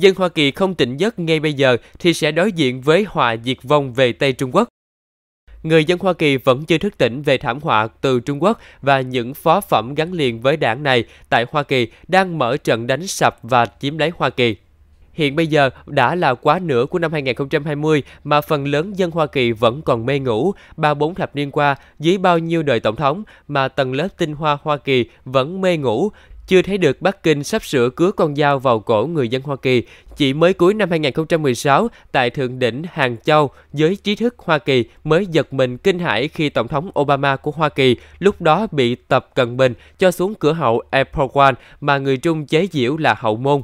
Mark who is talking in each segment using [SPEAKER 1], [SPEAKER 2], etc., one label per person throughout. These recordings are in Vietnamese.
[SPEAKER 1] dân Hoa Kỳ không tỉnh giấc ngay bây giờ thì sẽ đối diện với họa diệt vong về Tây Trung Quốc. Người dân Hoa Kỳ vẫn chưa thức tỉnh về thảm họa từ Trung Quốc và những phó phẩm gắn liền với đảng này tại Hoa Kỳ đang mở trận đánh sập và chiếm lấy Hoa Kỳ. Hiện bây giờ đã là quá nửa của năm 2020 mà phần lớn dân Hoa Kỳ vẫn còn mê ngủ. Ba bốn thập niên qua, dưới bao nhiêu đời tổng thống mà tầng lớp tinh hoa Hoa Kỳ vẫn mê ngủ, chưa thấy được Bắc Kinh sắp sửa cứa con dao vào cổ người dân Hoa Kỳ. Chỉ mới cuối năm 2016, tại thượng đỉnh Hàng Châu, giới trí thức Hoa Kỳ mới giật mình kinh hãi khi Tổng thống Obama của Hoa Kỳ lúc đó bị Tập Cận Bình cho xuống cửa hậu Airport One mà người Trung chế diễu là hậu môn.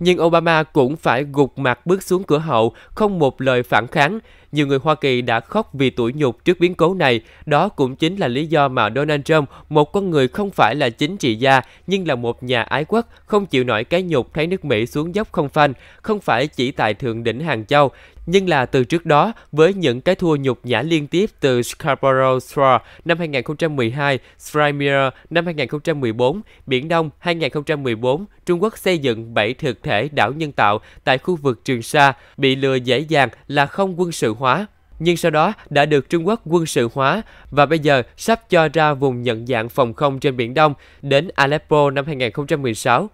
[SPEAKER 1] Nhưng Obama cũng phải gục mặt bước xuống cửa hậu, không một lời phản kháng. Nhiều người Hoa Kỳ đã khóc vì tuổi nhục trước biến cố này. Đó cũng chính là lý do mà Donald Trump, một con người không phải là chính trị gia, nhưng là một nhà ái quốc, không chịu nổi cái nhục thấy nước Mỹ xuống dốc không phanh, không phải chỉ tại thượng đỉnh Hàng Châu, nhưng là từ trước đó, với những cái thua nhục nhã liên tiếp từ Scarborough Shore năm 2012, Srymir năm 2014, Biển Đông 2014, Trung Quốc xây dựng 7 thực thể đảo nhân tạo tại khu vực Trường Sa bị lừa dễ dàng là không quân sự hóa nhưng sau đó đã được Trung Quốc quân sự hóa và bây giờ sắp cho ra vùng nhận dạng phòng không trên Biển Đông đến Aleppo năm 2016.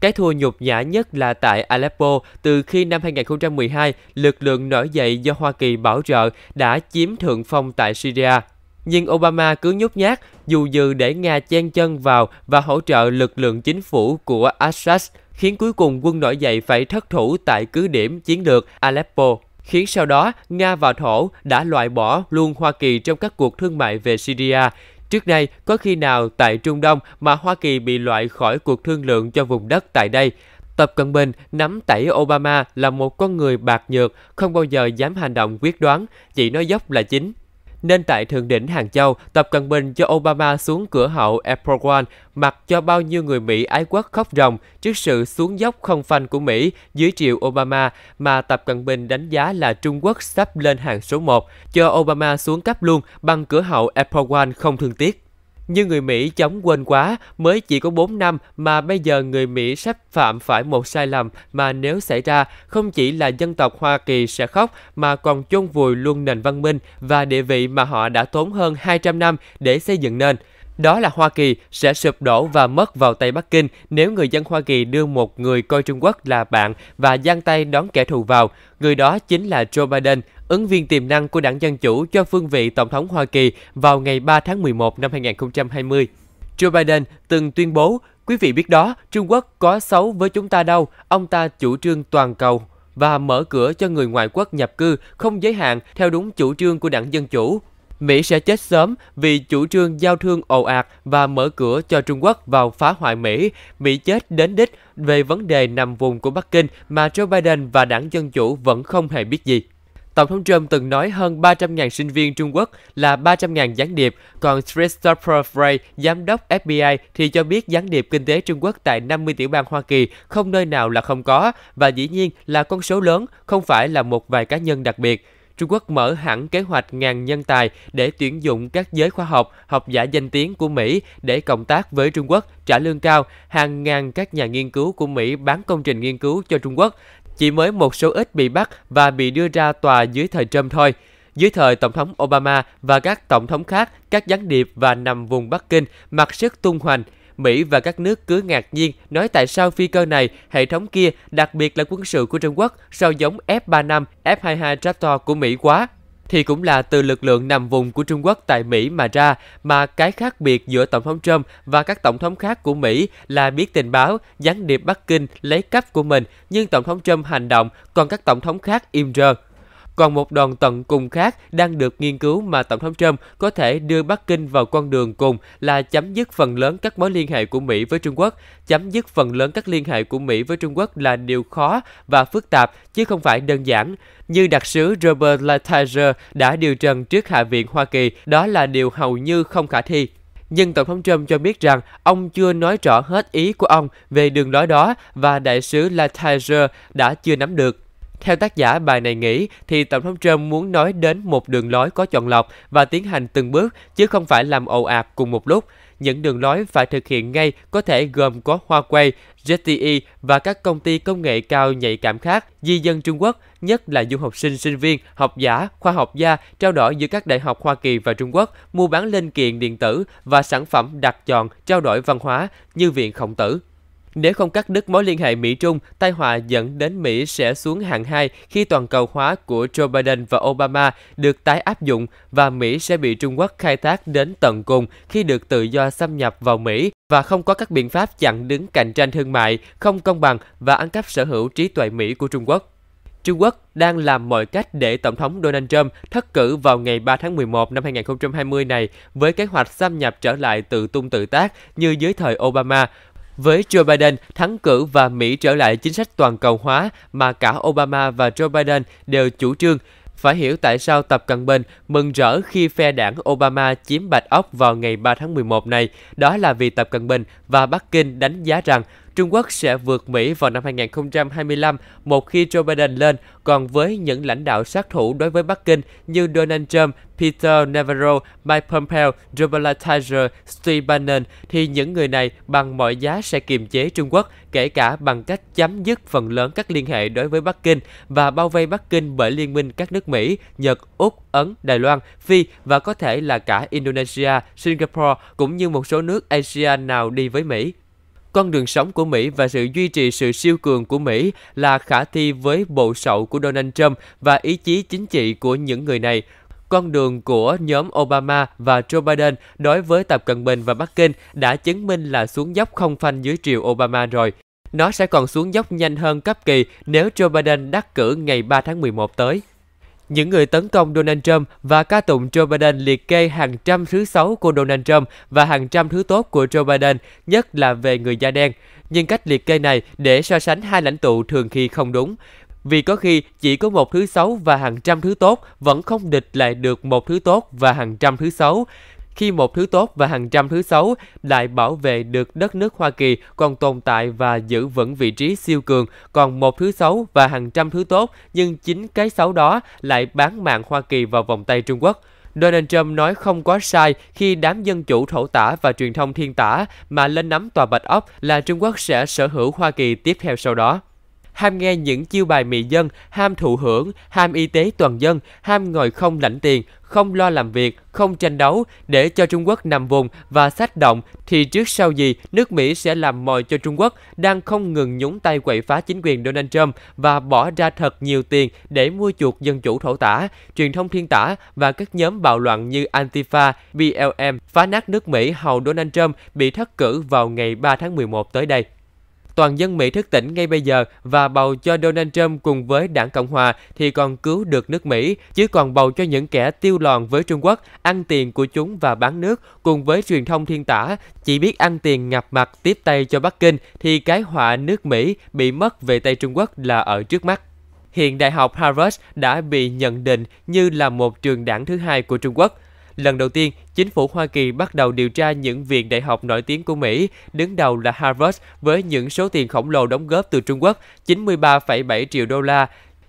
[SPEAKER 1] Cái thua nhục nhã nhất là tại Aleppo từ khi năm 2012 lực lượng nổi dậy do Hoa Kỳ bảo trợ đã chiếm thượng phong tại Syria. Nhưng Obama cứ nhút nhát dù dự để Nga chen chân vào và hỗ trợ lực lượng chính phủ của Assad, khiến cuối cùng quân nổi dậy phải thất thủ tại cứ điểm chiến lược Aleppo khiến sau đó Nga và Thổ đã loại bỏ luôn Hoa Kỳ trong các cuộc thương mại về Syria, Trước đây, có khi nào tại Trung Đông mà Hoa Kỳ bị loại khỏi cuộc thương lượng cho vùng đất tại đây? Tập Cận Bình nắm tẩy Obama là một con người bạc nhược, không bao giờ dám hành động quyết đoán, chỉ nói dốc là chính nên tại thượng đỉnh Hàng Châu, Tập Cận Bình cho Obama xuống cửa hậu April One, mặc cho bao nhiêu người Mỹ ái quốc khóc ròng trước sự xuống dốc không phanh của Mỹ dưới triều Obama mà Tập Cận Bình đánh giá là Trung Quốc sắp lên hàng số 1, cho Obama xuống cấp luôn bằng cửa hậu April One không thương tiếc. Nhưng người Mỹ chóng quên quá, mới chỉ có 4 năm mà bây giờ người Mỹ sắp phạm phải một sai lầm mà nếu xảy ra, không chỉ là dân tộc Hoa Kỳ sẽ khóc mà còn chôn vùi luôn nền văn minh và địa vị mà họ đã tốn hơn 200 năm để xây dựng nên đó là Hoa Kỳ sẽ sụp đổ và mất vào tay Bắc Kinh nếu người dân Hoa Kỳ đưa một người coi Trung Quốc là bạn và giang tay đón kẻ thù vào. Người đó chính là Joe Biden, ứng viên tiềm năng của đảng Dân Chủ cho phương vị Tổng thống Hoa Kỳ vào ngày 3 tháng 11 năm 2020. Joe Biden từng tuyên bố, quý vị biết đó, Trung Quốc có xấu với chúng ta đâu, ông ta chủ trương toàn cầu và mở cửa cho người ngoại quốc nhập cư không giới hạn theo đúng chủ trương của đảng Dân Chủ Mỹ sẽ chết sớm vì chủ trương giao thương ồ ạt và mở cửa cho Trung Quốc vào phá hoại Mỹ. Mỹ chết đến đích về vấn đề nằm vùng của Bắc Kinh mà Joe Biden và đảng Dân Chủ vẫn không hề biết gì. Tổng thống Trump từng nói hơn 300.000 sinh viên Trung Quốc là 300.000 gián điệp, còn Christopher Wray, giám đốc FBI thì cho biết gián điệp kinh tế Trung Quốc tại 50 tiểu bang Hoa Kỳ không nơi nào là không có và dĩ nhiên là con số lớn, không phải là một vài cá nhân đặc biệt. Trung Quốc mở hẳn kế hoạch ngàn nhân tài để tuyển dụng các giới khoa học, học giả danh tiếng của Mỹ để cộng tác với Trung Quốc, trả lương cao. Hàng ngàn các nhà nghiên cứu của Mỹ bán công trình nghiên cứu cho Trung Quốc. Chỉ mới một số ít bị bắt và bị đưa ra tòa dưới thời Trump thôi. Dưới thời Tổng thống Obama và các tổng thống khác, các gián điệp và nằm vùng Bắc Kinh mặc sức tung hoành – Mỹ và các nước cứ ngạc nhiên nói tại sao phi cơ này, hệ thống kia, đặc biệt là quân sự của Trung Quốc sao giống F-35, F-22 Raptor của Mỹ quá thì cũng là từ lực lượng nằm vùng của Trung Quốc tại Mỹ mà ra, mà cái khác biệt giữa Tổng thống Trump và các Tổng thống khác của Mỹ là biết tình báo, gián điệp Bắc Kinh lấy cắp của mình, nhưng Tổng thống Trump hành động, còn các Tổng thống khác im rơ. Còn một đòn tận cùng khác đang được nghiên cứu mà Tổng thống Trump có thể đưa Bắc Kinh vào con đường cùng là chấm dứt phần lớn các mối liên hệ của Mỹ với Trung Quốc. Chấm dứt phần lớn các liên hệ của Mỹ với Trung Quốc là điều khó và phức tạp chứ không phải đơn giản. Như đặc sứ Robert Lighthizer đã điều trần trước Hạ viện Hoa Kỳ, đó là điều hầu như không khả thi nhưng Tổng thống Trump cho biết rằng ông chưa nói rõ hết ý của ông về đường lối đó và đại sứ Lighthizer đã chưa nắm được. Theo tác giả bài này nghĩ thì Tổng thống Trump muốn nói đến một đường lối có chọn lọc và tiến hành từng bước chứ không phải làm ồ ạt cùng một lúc. Những đường lối phải thực hiện ngay có thể gồm có Huawei, ZTE và các công ty công nghệ cao nhạy cảm khác, di dân Trung Quốc, nhất là du học sinh, sinh viên, học giả, khoa học gia, trao đổi giữa các đại học Hoa Kỳ và Trung Quốc, mua bán linh kiện điện tử và sản phẩm đặc chọn, trao đổi văn hóa như Viện Khổng Tử. Nếu không cắt đứt mối liên hệ Mỹ-Trung, tai họa dẫn đến Mỹ sẽ xuống hạng 2 khi toàn cầu hóa của Joe Biden và Obama được tái áp dụng và Mỹ sẽ bị Trung Quốc khai thác đến tận cùng khi được tự do xâm nhập vào Mỹ và không có các biện pháp chặn đứng cạnh tranh thương mại, không công bằng và ăn cắp sở hữu trí tuệ Mỹ của Trung Quốc. Trung Quốc đang làm mọi cách để Tổng thống Donald Trump thất cử vào ngày 3 tháng 11 năm 2020 này với kế hoạch xâm nhập trở lại tự tung tự tác như dưới thời Obama với Joe Biden thắng cử và Mỹ trở lại chính sách toàn cầu hóa mà cả Obama và Joe Biden đều chủ trương, phải hiểu tại sao Tập Cận Bình mừng rỡ khi phe đảng Obama chiếm Bạch Ốc vào ngày 3 tháng 11 này. Đó là vì Tập Cận Bình và Bắc Kinh đánh giá rằng Trung Quốc sẽ vượt Mỹ vào năm 2025 một khi Joe Biden lên, còn với những lãnh đạo sát thủ đối với Bắc Kinh như Donald Trump, Peter Navarro, Mike Pompeo, Joe Biden, Steve Bannon thì những người này bằng mọi giá sẽ kiềm chế Trung Quốc, kể cả bằng cách chấm dứt phần lớn các liên hệ đối với Bắc Kinh và bao vây Bắc Kinh bởi liên minh các nước Mỹ, Nhật, Úc, Ấn, Đài Loan, Phi và có thể là cả Indonesia, Singapore cũng như một số nước Asia nào đi với Mỹ. Con đường sống của Mỹ và sự duy trì sự siêu cường của Mỹ là khả thi với bộ sậu của Donald Trump và ý chí chính trị của những người này con đường của nhóm Obama và Joe Biden đối với Tập Cận Bình và Bắc Kinh đã chứng minh là xuống dốc không phanh dưới triều Obama rồi. Nó sẽ còn xuống dốc nhanh hơn cấp kỳ nếu Joe Biden đắc cử ngày 3 tháng 11 tới. Những người tấn công Donald Trump và ca tụng Joe Biden liệt kê hàng trăm thứ xấu của Donald Trump và hàng trăm thứ tốt của Joe Biden, nhất là về người da đen. Nhưng cách liệt kê này để so sánh hai lãnh tụ thường khi không đúng. Vì có khi chỉ có một thứ xấu và hàng trăm thứ tốt vẫn không địch lại được một thứ tốt và hàng trăm thứ xấu khi một thứ tốt và hàng trăm thứ xấu lại bảo vệ được đất nước Hoa Kỳ còn tồn tại và giữ vững vị trí siêu cường, còn một thứ xấu và hàng trăm thứ tốt nhưng chính cái xấu đó lại bán mạng Hoa Kỳ vào vòng tay Trung Quốc. Donald Trump nói không có sai khi đám dân chủ thổ tả và truyền thông thiên tả mà lên nắm tòa Bạch Ốc là Trung Quốc sẽ sở hữu Hoa Kỳ tiếp theo sau đó ham nghe những chiêu bài mị dân, ham thụ hưởng, ham y tế toàn dân, ham ngồi không lãnh tiền, không lo làm việc, không tranh đấu để cho Trung Quốc nằm vùng và sát động thì trước sau gì nước Mỹ sẽ làm mồi cho Trung Quốc đang không ngừng nhúng tay quậy phá chính quyền Donald Trump và bỏ ra thật nhiều tiền để mua chuộc dân chủ thổ tả, truyền thông thiên tả và các nhóm bạo loạn như Antifa, BLM phá nát nước Mỹ hầu Donald Trump bị thất cử vào ngày 3 tháng 11 tới đây toàn dân Mỹ thức tỉnh ngay bây giờ và bầu cho Donald Trump cùng với đảng Cộng Hòa thì còn cứu được nước Mỹ, chứ còn bầu cho những kẻ tiêu lòn với Trung Quốc, ăn tiền của chúng và bán nước cùng với truyền thông thiên tả, chỉ biết ăn tiền ngập mặt tiếp tay cho Bắc Kinh thì cái họa nước Mỹ bị mất về tay Trung Quốc là ở trước mắt. Hiện Đại học Harvard đã bị nhận định như là một trường đảng thứ hai của Trung Quốc – Lần đầu tiên, chính phủ Hoa Kỳ bắt đầu điều tra những viện đại học nổi tiếng của Mỹ, đứng đầu là Harvard với những số tiền khổng lồ đóng góp từ Trung Quốc, 93,7 triệu đô la,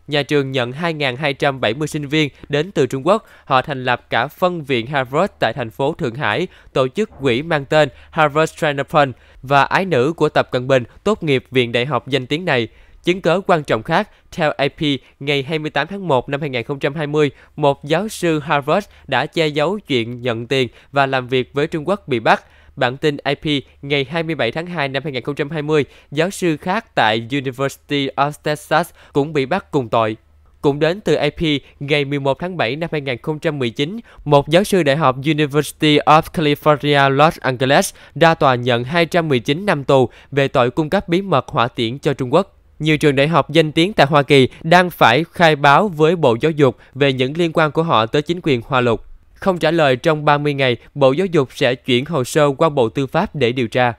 [SPEAKER 1] nhà trường nhận 2.270 sinh viên đến từ Trung Quốc. Họ thành lập cả phân viện Harvard tại thành phố Thượng Hải, tổ chức quỹ mang tên Harvard China Fund và ái nữ của Tập Cận Bình tốt nghiệp viện đại học danh tiếng này. Chứng cớ quan trọng khác, theo AP, ngày 28 tháng 1 năm 2020, một giáo sư Harvard đã che giấu chuyện nhận tiền và làm việc với Trung Quốc bị bắt. Bản tin IP ngày 27 tháng 2 năm 2020, giáo sư khác tại University of Texas cũng bị bắt cùng tội. Cũng đến từ AP, ngày 11 tháng 7 năm 2019, một giáo sư đại học University of California Los Angeles ra tòa nhận 219 năm tù về tội cung cấp bí mật hỏa tiễn cho Trung Quốc. Nhiều trường đại học danh tiếng tại Hoa Kỳ đang phải khai báo với Bộ Giáo dục về những liên quan của họ tới chính quyền Hoa Lục. Không trả lời trong 30 ngày, Bộ Giáo dục sẽ chuyển hồ sơ qua Bộ Tư pháp để điều tra.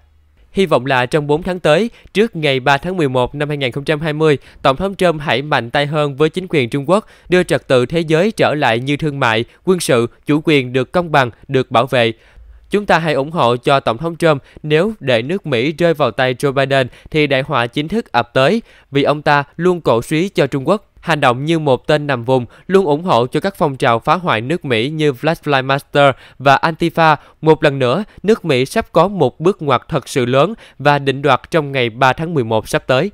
[SPEAKER 1] Hy vọng là trong 4 tháng tới, trước ngày 3 tháng 11 năm 2020, Tổng thống Trump hãy mạnh tay hơn với chính quyền Trung Quốc, đưa trật tự thế giới trở lại như thương mại, quân sự, chủ quyền được công bằng, được bảo vệ, Chúng ta hãy ủng hộ cho Tổng thống Trump nếu để nước Mỹ rơi vào tay Joe Biden thì đại họa chính thức ập tới vì ông ta luôn cổ suý cho Trung Quốc. Hành động như một tên nằm vùng luôn ủng hộ cho các phong trào phá hoại nước Mỹ như Black Lives Matter và Antifa. Một lần nữa, nước Mỹ sắp có một bước ngoặt thật sự lớn và định đoạt trong ngày 3 tháng 11 sắp tới.